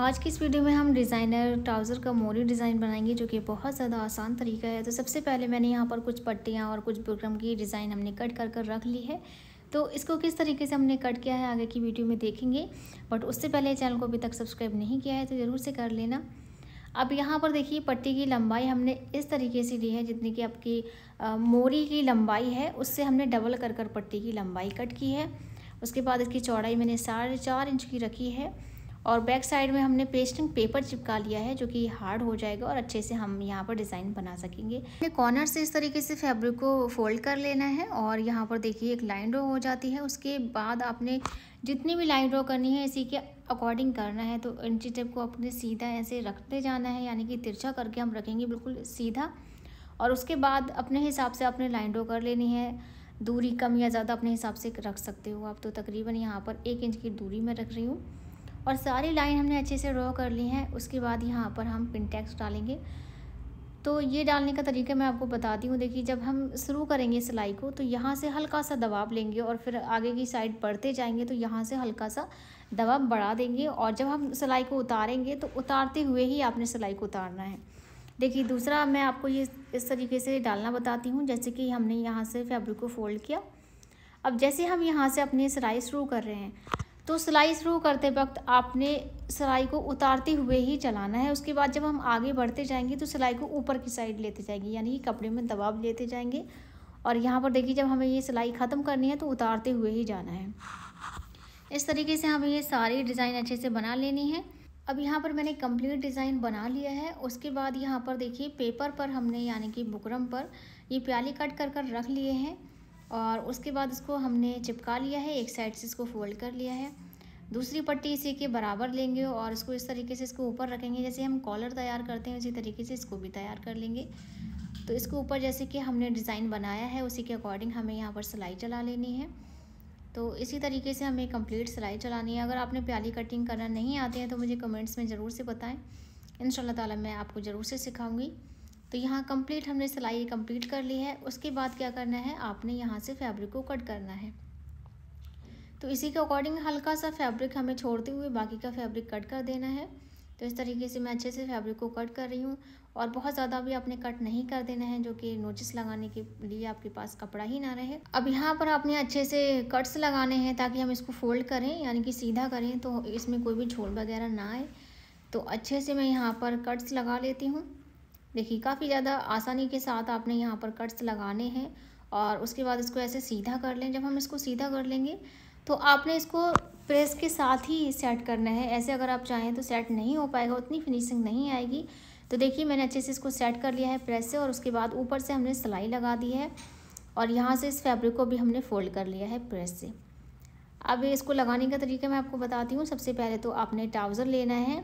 आज की इस वीडियो में हम डिज़ाइनर ट्राउज़र का मोरी डिज़ाइन बनाएंगे जो कि बहुत ज़्यादा आसान तरीका है तो सबसे पहले मैंने यहाँ पर कुछ पट्टियाँ और कुछ बुकरम की डिज़ाइन हमने कट कर कर रख ली है तो इसको किस तरीके से हमने कट किया है आगे की वीडियो में देखेंगे बट उससे पहले चैनल को अभी तक सब्सक्राइब नहीं किया है तो ज़रूर से कर लेना अब यहाँ पर देखिए पट्टी की लंबाई हमने इस तरीके से ली है जितनी कि आपकी मोरी की लंबाई है उससे हमने डबल कर कर पट्टी की लंबाई कट की है उसके बाद इसकी चौड़ाई मैंने साढ़े चार इंच की रखी है और बैक साइड में हमने पेस्टिंग पेपर चिपका लिया है जो कि हार्ड हो जाएगा और अच्छे से हम यहाँ पर डिज़ाइन बना सकेंगे हमें कॉर्नर से इस तरीके से फैब्रिक को फोल्ड कर लेना है और यहाँ पर देखिए एक लाइन ड्रॉ हो जाती है उसके बाद आपने जितनी भी लाइन ड्रॉ करनी है इसी के अकॉर्डिंग करना है तो इंची टेप को अपने सीधा ऐसे रखते जाना है यानी कि तिरछा करके हम रखेंगे बिल्कुल सीधा और उसके बाद अपने हिसाब से आपने लाइन ड्रॉ कर लेनी है दूरी कम या ज़्यादा अपने हिसाब से रख सकते हो आप तो तकरीबन यहाँ पर एक इंच की दूरी में रख रही हूँ और सारी लाइन हमने अच्छे से ड्रॉ कर ली है उसके बाद यहाँ पर हम पिनटेक्स डालेंगे तो ये डालने का तरीका मैं आपको बताती हूँ देखिए जब हम शुरू करेंगे सिलाई को तो यहाँ से हल्का सा दबाव लेंगे और फिर आगे की साइड बढ़ते जाएंगे तो यहाँ से हल्का सा दबाव बढ़ा देंगे और जब हम सिलाई को उतारेंगे तो उतारते हुए ही आपने सिलाई को उतारना है देखिए दूसरा मैं आपको ये इस तरीके से डालना बताती हूँ जैसे कि हमने यहाँ से फैब्रिक को फोल्ड किया अब जैसे हम यहाँ से अपनी सिलाई शुरू कर रहे हैं तो सिलाई शुरू करते वक्त आपने सिलाई को उतारते हुए ही चलाना है उसके बाद जब हम आगे बढ़ते जाएंगे तो सिलाई को ऊपर की साइड लेते जाएंगे यानी कि कपड़े में दबाव लेते जाएंगे और यहाँ पर देखिए जब हमें ये सिलाई ख़त्म करनी है तो उतारते हुए ही जाना है इस तरीके से हमें ये सारी डिज़ाइन अच्छे से बना लेनी है अब यहाँ पर मैंने कंप्लीट डिज़ाइन बना लिया है उसके बाद यहाँ पर देखिए पेपर पर हमने यानी कि बुकरम पर ये प्याली कट कर कर रख लिए हैं और उसके बाद इसको हमने चिपका लिया है एक साइड से इसको फोल्ड कर लिया है दूसरी पट्टी इसी के बराबर लेंगे और इसको इस तरीके से इसको ऊपर रखेंगे जैसे हम कॉलर तैयार करते हैं उसी तरीके से इसको भी तैयार कर लेंगे तो इसके ऊपर जैसे कि हमने डिज़ाइन बनाया है उसी के अकॉर्डिंग हमें यहाँ पर सिलाई चला लेनी है तो इसी तरीके से हमें कंप्लीट सिलाई चलानी है अगर आपने प्याली कटिंग करना नहीं आते हैं तो मुझे कमेंट्स में ज़रूर से बताएं इन ताला मैं आपको ज़रूर से सिखाऊंगी तो यहाँ कंप्लीट हमने सिलाई कंप्लीट कर ली है उसके बाद क्या करना है आपने यहाँ से फैब्रिक को कट करना है तो इसी के अकॉर्डिंग हल्का सा फैब्रिक हमें छोड़ते हुए बाकी का फैब्रिक कट कर देना है तो इस तरीके से मैं अच्छे से फैब्रिक को कट कर रही हूँ और बहुत ज़्यादा भी आपने कट नहीं कर देना है जो कि नोचिस लगाने के लिए आपके पास कपड़ा ही ना रहे अब यहाँ पर आपने अच्छे से कट्स लगाने हैं ताकि हम इसको फोल्ड करें यानी कि सीधा करें तो इसमें कोई भी झोल वगैरह ना आए तो अच्छे से मैं यहाँ पर कट्स लगा लेती हूँ देखिए काफ़ी ज़्यादा आसानी के साथ आपने यहाँ पर कट्स लगाने हैं और उसके बाद इसको ऐसे सीधा कर लें जब हम इसको सीधा कर लेंगे तो आपने इसको प्रेस के साथ ही सेट करना है ऐसे अगर आप चाहें तो सेट नहीं हो पाएगा उतनी फिनिशिंग नहीं आएगी तो देखिए मैंने अच्छे से इसको सेट कर लिया है प्रेस से और उसके बाद ऊपर से हमने सिलाई लगा दी है और यहाँ से इस फैब्रिक को भी हमने फोल्ड कर लिया है प्रेस से अब इसको लगाने का तरीका मैं आपको बताती हूँ सबसे पहले तो आपने ट्राउज़र लेना है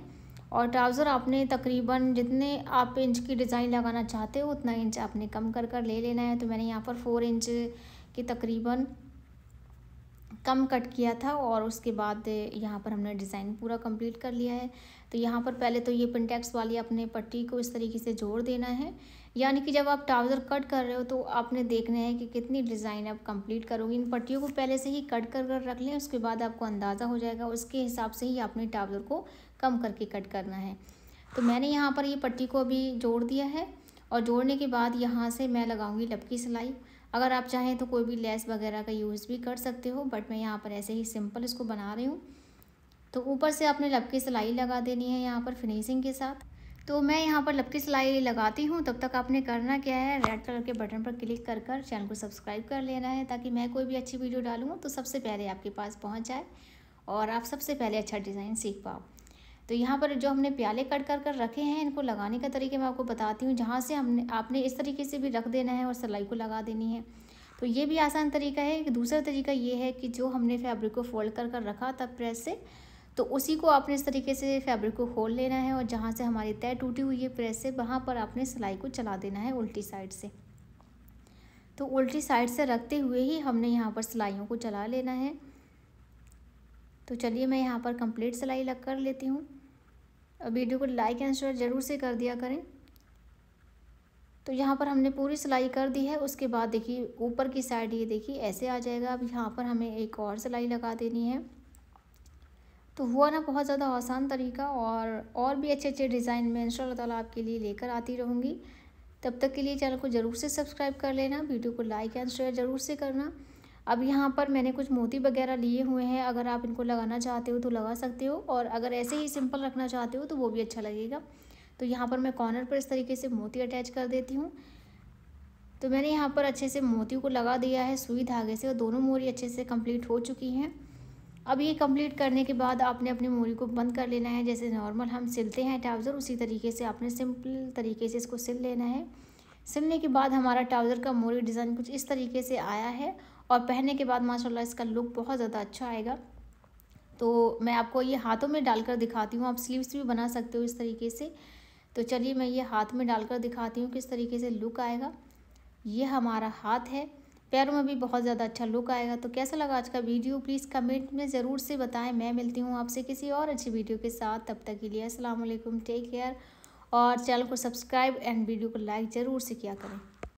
और ट्राउज़र आपने तकरीबन जितने आप इंच की डिज़ाइन लगाना चाहते हो उतना इंच आपने कम कर कर ले लेना है तो मैंने यहाँ पर फोर इंच की तकरीबन कम कट किया था और उसके बाद यहाँ पर हमने डिज़ाइन पूरा कंप्लीट कर लिया है तो यहाँ पर पहले तो ये पिंटेक्स वाली अपने पट्टी को इस तरीके से जोड़ देना है यानी कि जब आप ट्राउज़र कट कर रहे हो तो आपने देखना है कि कितनी डिज़ाइन आप कंप्लीट करोगे इन पट्टियों को पहले से ही कट कर कर रख लें उसके बाद आपको अंदाज़ा हो जाएगा उसके हिसाब से ही आपने ट्राउज़र को कम करके कट करना है तो मैंने यहाँ पर ये पट्टी को अभी जोड़ दिया है और जोड़ने के बाद यहाँ से मैं लगाऊंगी लपकी सिलाई अगर आप चाहें तो कोई भी लेस वगैरह का यूज़ भी कर सकते हो बट मैं यहाँ पर ऐसे ही सिंपल इसको बना रही हूँ तो ऊपर से आपने लपकी सिलाई लगा देनी है यहाँ पर फिनिशिंग के साथ तो मैं यहाँ पर लपकी सिलाई लगाती हूँ तब तक आपने करना क्या है रेड कलर के बटन पर क्लिक कर कर चैनल को सब्सक्राइब कर लेना है ताकि मैं कोई भी अच्छी वीडियो डालूँ तो सबसे पहले आपके पास पहुँच जाए और आप सबसे पहले अच्छा डिज़ाइन सीख पाओ तो यहाँ पर जो हमने प्याले कट कर कर रखे हैं इनको लगाने का तरीके मैं आपको बताती हूँ जहाँ से हमने आपने इस तरीके से भी रख देना है और सिलाई को लगा देनी है तो ये भी आसान तरीका है दूसरा तरीका ये है कि जो हमने फैब्रिक को फोल्ड कर कर रखा था प्रेस से तो उसी को आपने इस तरीके से फैब्रिक को खोल लेना है और जहाँ से हमारी तय टूटी हुई है प्रेस से वहाँ पर आपने सिलाई को चला देना है उल्टी साइड से तो उल्टी साइड से रखते हुए ही हमने यहाँ पर सिलाइयों को चला लेना है तो चलिए मैं यहाँ पर कंप्लीट सिलाई लग कर लेती हूँ वीडियो को लाइक एंड शेयर ज़रूर से कर दिया करें तो यहाँ पर हमने पूरी सिलाई कर दी है उसके बाद देखिए ऊपर की साइड ये देखिए ऐसे आ जाएगा अब यहाँ पर हमें एक और सिलाई लगा देनी है तो हुआ ना बहुत ज़्यादा आसान तरीका और और भी अच्छे अच्छे डिज़ाइन मैं इन तला आपके लिए लेकर आती रहूँगी तब तक के लिए चैनल को ज़रूर से सब्सक्राइब कर लेना वीडियो को लाइक एंड शेयर ज़रूर से करना अब यहाँ पर मैंने कुछ मोती वगैरह लिए हुए हैं अगर आप इनको लगाना चाहते हो तो लगा सकते हो और अगर ऐसे ही सिंपल रखना चाहते हो तो वो भी अच्छा लगेगा तो यहाँ पर मैं कॉर्नर पर इस तरीके से मोती अटैच कर देती हूँ तो मैंने यहाँ पर अच्छे से मोती को लगा दिया है सुई धागे से और दोनों मोरी अच्छे से कम्प्लीट हो चुकी हैं अब ये कंप्लीट करने के बाद आपने अपनी मोरी को बंद कर लेना है जैसे नॉर्मल हम सिलते हैं ट्राउज़र उसी तरीके से आपने सिंपल तरीके से इसको सिल लेना है सिलने के बाद हमारा ट्राउज़र का मोरी डिज़ाइन कुछ इस तरीके से आया है और पहनने के बाद माशाल्लाह इसका लुक बहुत ज़्यादा अच्छा आएगा तो मैं आपको ये हाथों में डालकर दिखाती हूँ आप स्लीव्स भी बना सकते हो इस तरीके से तो चलिए मैं ये हाथ में डालकर दिखाती हूँ किस तरीके से लुक आएगा ये हमारा हाथ है पैरों में भी बहुत ज़्यादा अच्छा लुक आएगा तो कैसा लगा आज का वीडियो प्लीज़ कमेंट में ज़रूर से बताएं मैं मिलती हूँ आपसे किसी और अच्छी वीडियो के साथ तब तक के लिए असलम टेक केयर और चैनल को सब्सक्राइब एंड वीडियो को लाइक ज़रूर से किया करें